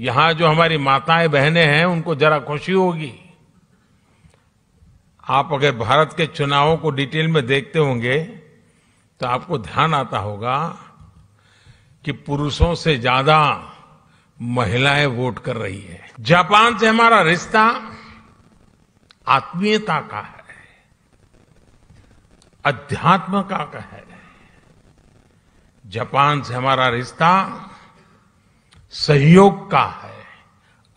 यहां जो हमारी माताएं बहनें हैं उनको जरा खुशी होगी आप अगर भारत के चुनावों को डिटेल में देखते होंगे तो आपको ध्यान आता होगा कि पुरुषों से ज्यादा महिलाएं वोट कर रही है जापान से हमारा रिश्ता आत्मीयता का है अध्यात्म का है जापान से हमारा रिश्ता सहयोग का है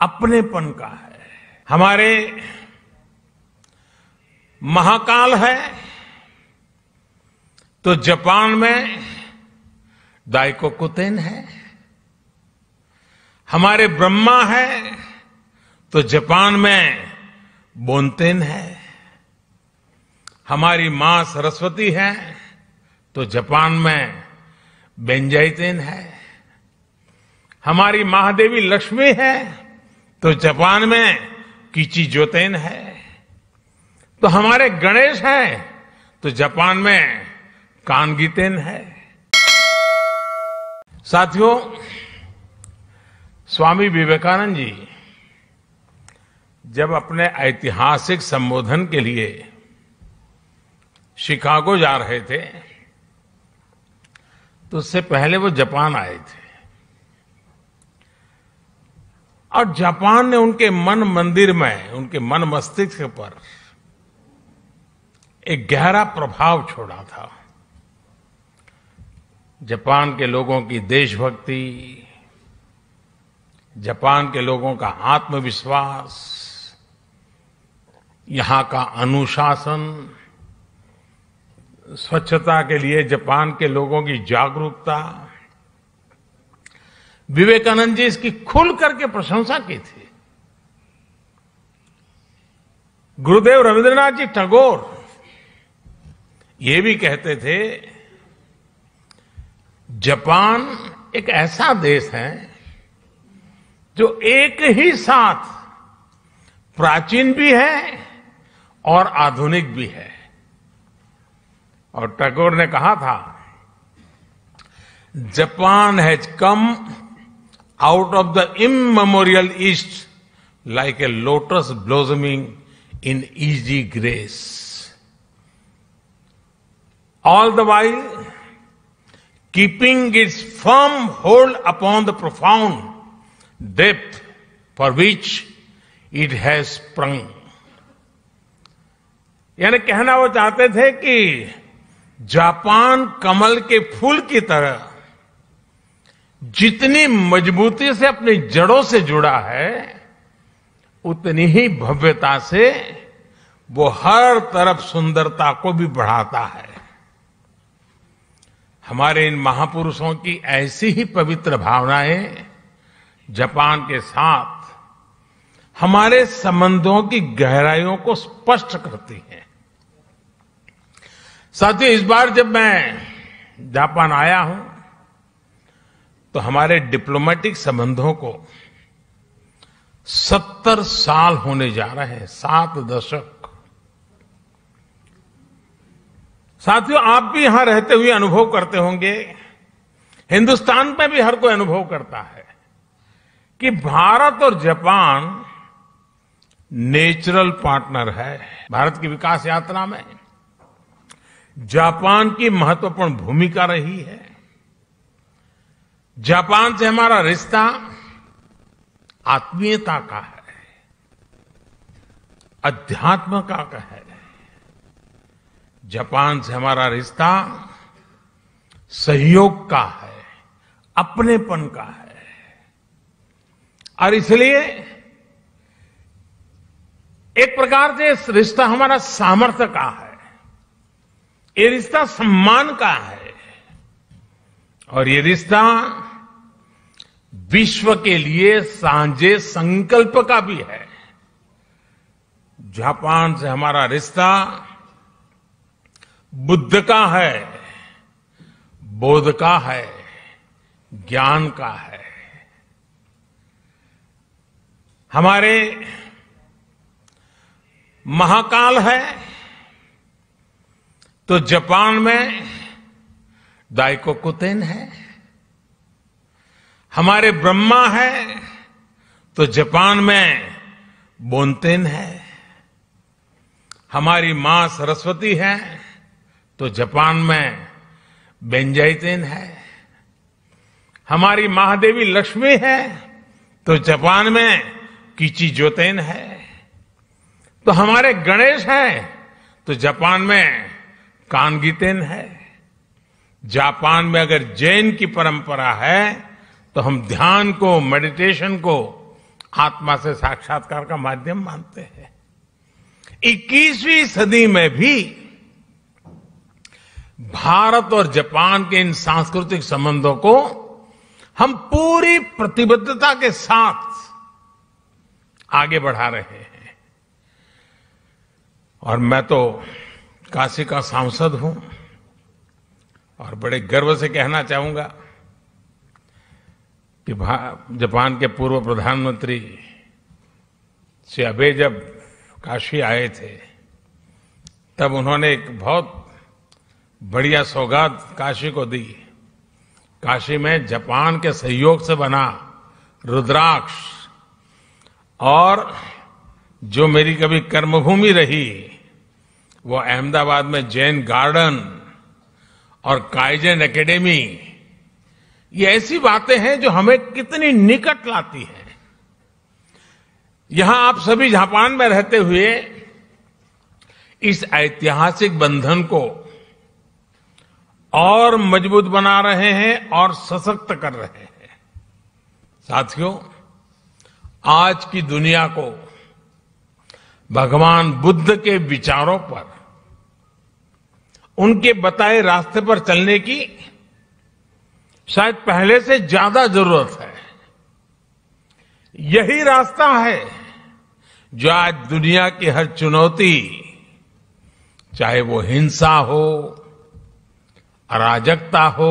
अपनेपन का है हमारे महाकाल है तो जापान में दाइको कुतेन है हमारे ब्रह्मा है तो जापान में बोनतेन है हमारी मां सरस्वती है तो जापान में बेंजाइतेन है हमारी महादेवी लक्ष्मी है तो जापान में कीची जोतेन है तो हमारे गणेश हैं तो जापान में कानगीतेन है साथियों स्वामी विवेकानंद जी जब अपने ऐतिहासिक संबोधन के लिए शिकागो जा रहे थे तो उससे पहले वो जापान आए थे और जापान ने उनके मन मंदिर में उनके मन मस्तिष्क पर एक गहरा प्रभाव छोड़ा था जापान के लोगों की देशभक्ति जापान के लोगों का आत्मविश्वास यहां का अनुशासन स्वच्छता के लिए जापान के लोगों की जागरूकता विवेकानंद जी इसकी खुल करके प्रशंसा की थी गुरुदेव रविंद्रनाथ जी टगोर ये भी कहते थे जापान एक ऐसा देश है जो एक ही साथ प्राचीन भी है और आधुनिक भी है और टैगोर ने कहा था Japan has come out of the immemorial East like a lotus blossoming in easy grace. All the while keeping its firm hold upon the profound depth for which it has sprung. यानी कहना वो चाहते थे कि Japan कमल के फूल की तरह जितनी मजबूती से अपनी जड़ों से जुड़ा है उतनी ही भव्यता से वो हर तरफ सुंदरता को भी बढ़ाता है हमारे इन महापुरुषों की ऐसी ही पवित्र भावनाएं जापान के साथ हमारे संबंधों की गहराइयों को स्पष्ट करती हैं साथियों इस बार जब मैं जापान आया हूं तो हमारे डिप्लोमेटिक संबंधों को सत्तर साल होने जा रहे हैं सात दशक साथियों आप भी यहां रहते हुए अनुभव करते होंगे हिंदुस्तान में भी हर कोई अनुभव करता है कि भारत और जापान नेचुरल पार्टनर है भारत की विकास यात्रा में जापान की महत्वपूर्ण भूमिका रही है जापान से हमारा रिश्ता आत्मीयता का है अध्यात्म का है जापान से हमारा रिश्ता सहयोग का है अपनेपन का है और इसलिए एक प्रकार से रिश्ता हमारा सामर्थ्य का है ये रिश्ता सम्मान का है और ये रिश्ता विश्व के लिए सांझे संकल्प का भी है जापान से हमारा रिश्ता बुद्ध का है बोध का है ज्ञान का है हमारे महाकाल है तो जापान में दाइको कुतेन है हमारे ब्रह्मा है तो जापान में बोनतेन है हमारी मां सरस्वती है तो जापान में बेंजाइतेन है हमारी महादेवी लक्ष्मी है तो जापान में किची ज्योतेन है तो हमारे गणेश है तो जापान में कानगीतेन है जापान में अगर जैन की परंपरा है तो हम ध्यान को मेडिटेशन को आत्मा से साक्षात्कार का माध्यम मानते हैं 21वीं सदी में भी भारत और जापान के इन सांस्कृतिक संबंधों को हम पूरी प्रतिबद्धता के साथ आगे बढ़ा रहे हैं और मैं तो काशी का सांसद हूं और बड़े गर्व से कहना चाहूंगा कि जापान के पूर्व प्रधानमंत्री से अभे जब काशी आए थे तब उन्होंने एक बहुत बढ़िया सौगात काशी को दी काशी में जापान के सहयोग से बना रुद्राक्ष और जो मेरी कभी कर्मभूमि रही वो अहमदाबाद में जैन गार्डन और काइजन एकेडमी ये ऐसी बातें हैं जो हमें कितनी निकट लाती है यहां आप सभी जापान में रहते हुए इस ऐतिहासिक बंधन को और मजबूत बना रहे हैं और सशक्त कर रहे हैं साथियों आज की दुनिया को भगवान बुद्ध के विचारों पर उनके बताए रास्ते पर चलने की शायद पहले से ज्यादा जरूरत है यही रास्ता है जो आज दुनिया की हर चुनौती चाहे वो हिंसा हो अराजकता हो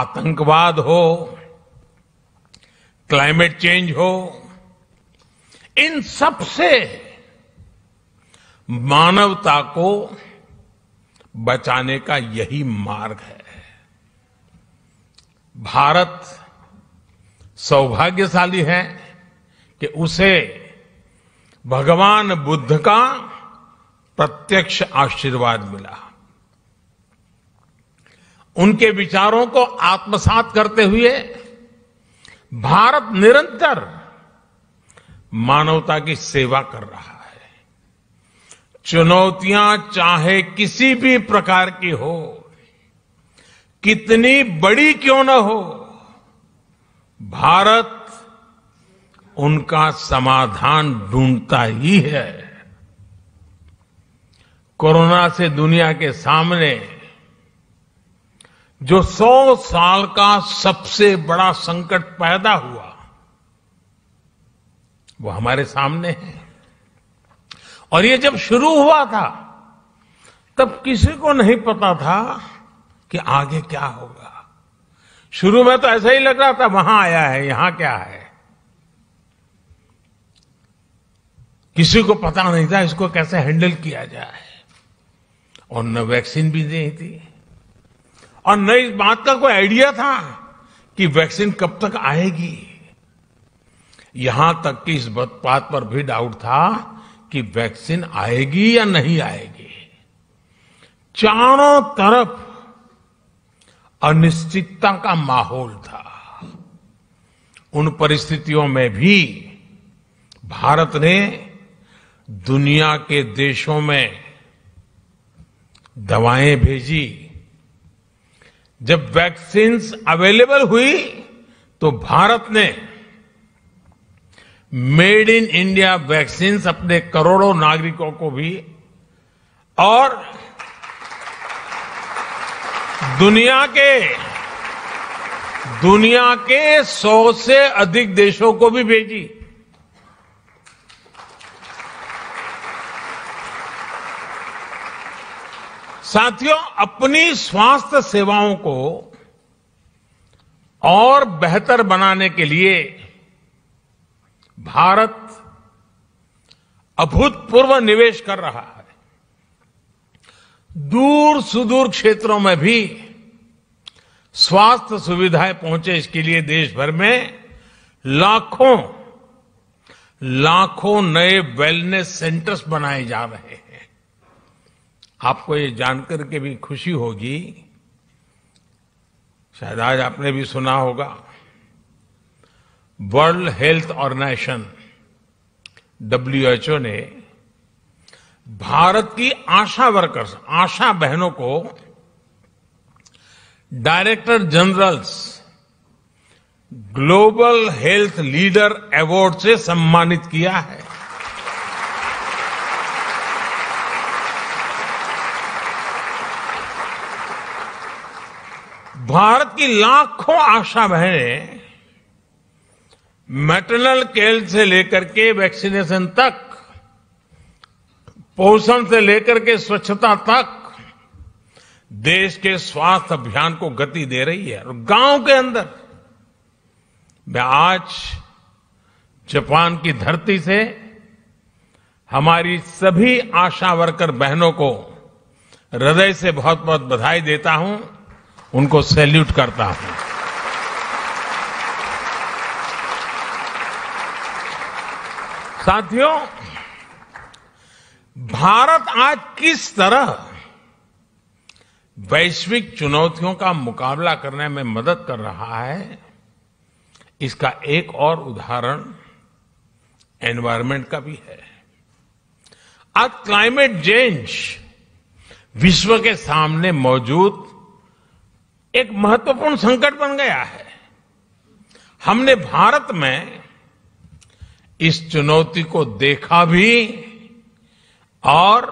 आतंकवाद हो क्लाइमेट चेंज हो इन सब से मानवता को बचाने का यही मार्ग है भारत सौभाग्यशाली है कि उसे भगवान बुद्ध का प्रत्यक्ष आशीर्वाद मिला उनके विचारों को आत्मसात करते हुए भारत निरंतर मानवता की सेवा कर रहा है चुनौतियां चाहे किसी भी प्रकार की हो कितनी बड़ी क्यों न हो भारत उनका समाधान ढूंढता ही है कोरोना से दुनिया के सामने जो सौ साल का सबसे बड़ा संकट पैदा हुआ वो हमारे सामने है और ये जब शुरू हुआ था तब किसी को नहीं पता था कि आगे क्या होगा शुरू में तो ऐसा ही लग रहा था वहां आया है यहां क्या है किसी को पता नहीं था इसको कैसे हैंडल किया जाए और न वैक्सीन भी नहीं थी और न इस बात का कोई आइडिया था कि वैक्सीन कब तक आएगी यहां तक कि इस बात पर भी डाउट था कि वैक्सीन आएगी या नहीं आएगी चारों तरफ अनिश्चितता का माहौल था उन परिस्थितियों में भी भारत ने दुनिया के देशों में दवाएं भेजी जब वैक्सीन्स अवेलेबल हुई तो भारत ने मेड इन इंडिया वैक्सीन्स अपने करोड़ों नागरिकों को भी और दुनिया के दुनिया के सौ से अधिक देशों को भी भेजी साथियों अपनी स्वास्थ्य सेवाओं को और बेहतर बनाने के लिए भारत अभूतपूर्व निवेश कर रहा है दूर सुदूर क्षेत्रों में भी स्वास्थ्य सुविधाएं पहुंचे इसके लिए देश भर में लाखों लाखों नए वेलनेस सेंटर्स बनाए जा रहे हैं आपको ये जानकर के भी खुशी होगी शायद आज आपने भी सुना होगा वर्ल्ड हेल्थ ऑर्गेनाइजेशन डब्ल्यूएचओ ने भारत की आशा वर्कर्स आशा बहनों को director general's global health leader award से सम्मानित किया है भारत की लाखों आशा बहनें मैटरनल केल से लेकर के वैक्सीनेशन तक पोषण से लेकर के स्वच्छता तक देश के स्वास्थ्य अभियान को गति दे रही है और गांव के अंदर मैं आज जापान की धरती से हमारी सभी आशा वर्कर बहनों को हृदय से बहुत बहुत बधाई देता हूं उनको सैल्यूट करता हूं साथियों भारत आज किस तरह वैश्विक चुनौतियों का मुकाबला करने में मदद कर रहा है इसका एक और उदाहरण एनवायरमेंट का भी है आज क्लाइमेट चेंज विश्व के सामने मौजूद एक महत्वपूर्ण संकट बन गया है हमने भारत में इस चुनौती को देखा भी और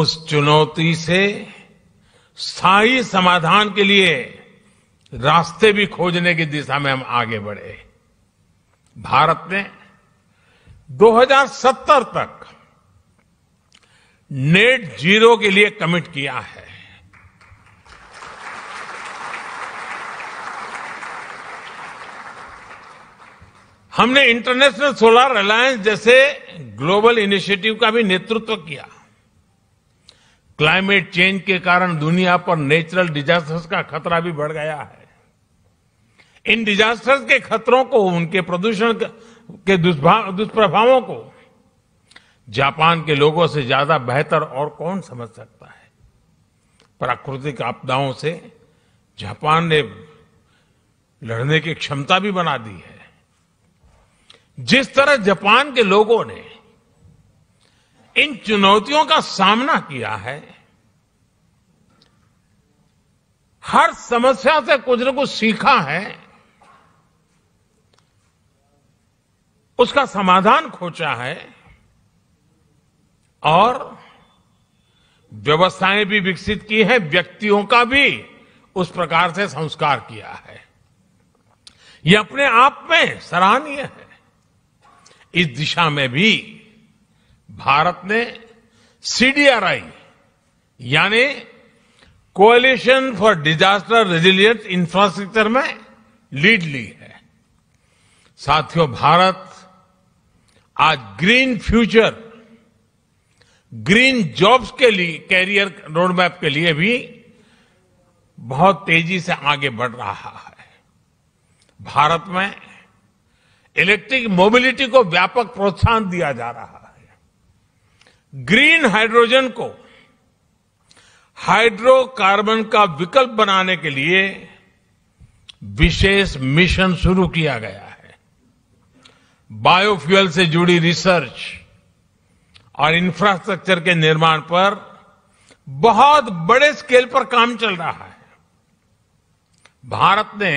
उस चुनौती से स्थायी समाधान के लिए रास्ते भी खोजने की दिशा में हम आगे बढ़े भारत ने 2070 तक नेट जीरो के लिए कमिट किया है हमने इंटरनेशनल सोलर अलायंस जैसे ग्लोबल इनिशिएटिव का भी नेतृत्व किया क्लाइमेट चेंज के कारण दुनिया पर नेचुरल डिजास्टर्स का खतरा भी बढ़ गया है इन डिजास्टर्स के खतरों को उनके प्रदूषण के दुष्प्रभावों को जापान के लोगों से ज्यादा बेहतर और कौन समझ सकता है प्राकृतिक आपदाओं से जापान ने लड़ने की क्षमता भी बना दी है जिस तरह जापान के लोगों ने इन चुनौतियों का सामना किया है हर समस्या से कुछ न कुछ सीखा है उसका समाधान खोजा है और व्यवस्थाएं भी विकसित की है व्यक्तियों का भी उस प्रकार से संस्कार किया है यह अपने आप में सराहनीय है इस दिशा में भी भारत ने सीडीआरआई यानी coalition for disaster resilient infrastructure में लीड ली है साथियों भारत आज ग्रीन फ्यूचर ग्रीन जॉब्स के लिए कैरियर रोडमैप के लिए भी बहुत तेजी से आगे बढ़ रहा है भारत में इलेक्ट्रिक मोबिलिटी को व्यापक प्रोत्साहन दिया जा रहा है ग्रीन हाइड्रोजन को हाइड्रोकार्बन का विकल्प बनाने के लिए विशेष मिशन शुरू किया गया है बायोफ्यूल से जुड़ी रिसर्च और इंफ्रास्ट्रक्चर के निर्माण पर बहुत बड़े स्केल पर काम चल रहा है भारत ने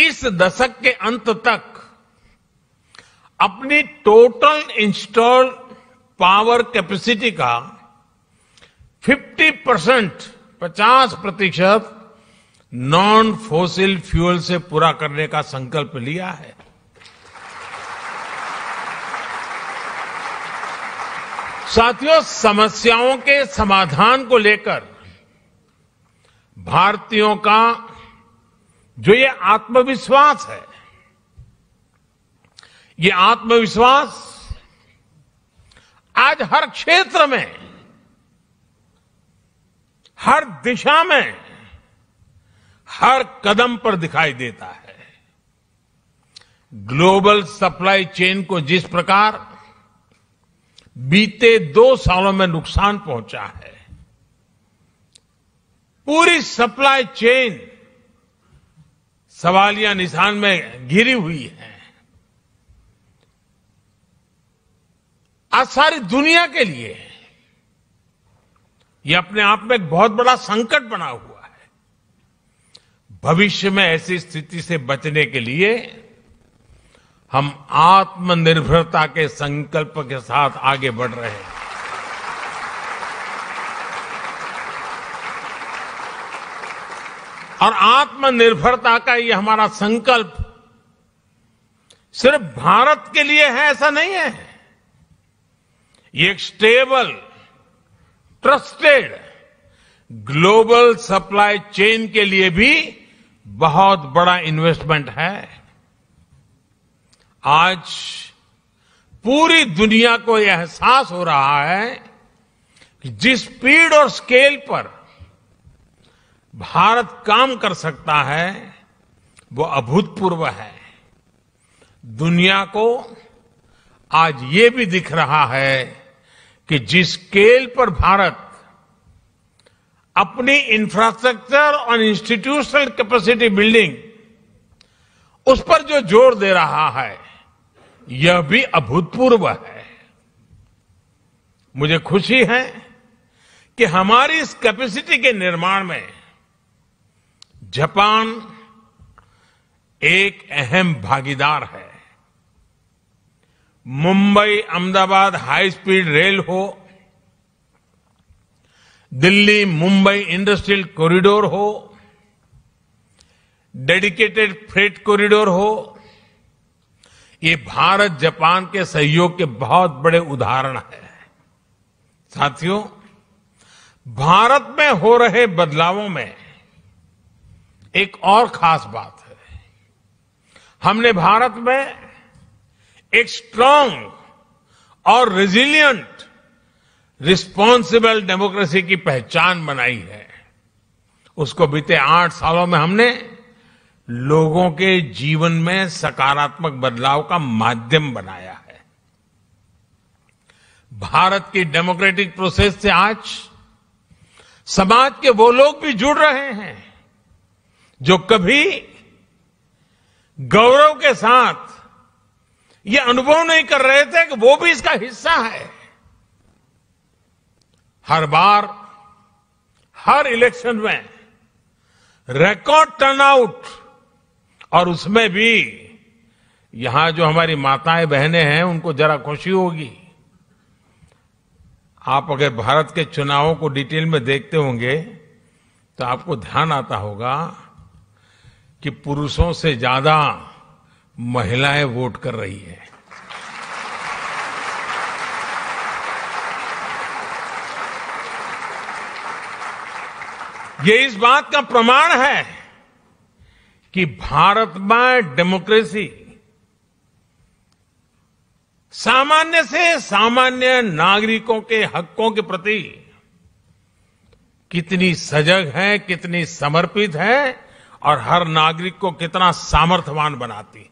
इस दशक के अंत तक अपनी टोटल इंस्टॉल पावर कैपेसिटी का 50 परसेंट पचास प्रतिशत नॉन फोसिल फ्यूल से पूरा करने का संकल्प लिया है साथियों समस्याओं के समाधान को लेकर भारतीयों का जो ये आत्मविश्वास है ये आत्मविश्वास आज हर क्षेत्र में हर दिशा में हर कदम पर दिखाई देता है ग्लोबल सप्लाई चेन को जिस प्रकार बीते दो सालों में नुकसान पहुंचा है पूरी सप्लाई चेन सवालिया निशान में घिरी हुई है आज सारी दुनिया के लिए यह अपने आप में एक बहुत बड़ा संकट बना हुआ है भविष्य में ऐसी स्थिति से बचने के लिए हम आत्मनिर्भरता के संकल्प के साथ आगे बढ़ रहे हैं और आत्मनिर्भरता का ये हमारा संकल्प सिर्फ भारत के लिए है ऐसा नहीं है ये एक stable trusted global supply chain के लिए भी बहुत बड़ा इन्वेस्टमेंट है आज पूरी दुनिया को यह एहसास हो रहा है कि जिस स्पीड और स्केल पर भारत काम कर सकता है वो अभूतपूर्व है दुनिया को आज ये भी दिख रहा है कि जिस स्केल पर भारत अपनी इंफ्रास्ट्रक्चर और इंस्टीट्यूशनल कैपेसिटी बिल्डिंग उस पर जो जोर दे रहा है यह भी अभूतपूर्व है मुझे खुशी है कि हमारी इस कैपेसिटी के निर्माण में जापान एक अहम भागीदार है Mumbai Ahmedabad high speed rail हो दिल्ली मुंबई इंडस्ट्रियल कॉरिडोर हो डेडिकेटेड फ्रेट कॉरिडोर हो ये भारत जापान के सहयोग के बहुत बड़े उदाहरण हैं साथियों भारत में हो रहे बदलावों में एक और खास बात है हमने भारत में एक स्ट्रांग और रेजिलियंट रिस्पॉन्सिबल डेमोक्रेसी की पहचान बनाई है उसको बीते आठ सालों में हमने लोगों के जीवन में सकारात्मक बदलाव का माध्यम बनाया है भारत की डेमोक्रेटिक प्रोसेस से आज समाज के वो लोग भी जुड़ रहे हैं जो कभी गौरव के साथ ये अनुभव नहीं कर रहे थे कि वो भी इसका हिस्सा है हर बार हर इलेक्शन में रिकॉर्ड टर्नआउट और उसमें भी यहां जो हमारी माताएं बहनें हैं उनको जरा खुशी होगी आप अगर भारत के चुनावों को डिटेल में देखते होंगे तो आपको ध्यान आता होगा कि पुरुषों से ज्यादा महिलाएं वोट कर रही है ये इस बात का प्रमाण है कि भारत में डेमोक्रेसी सामान्य से सामान्य नागरिकों के हकों के प्रति कितनी सजग है कितनी समर्पित है और हर नागरिक को कितना सामर्थ्यवान बनाती है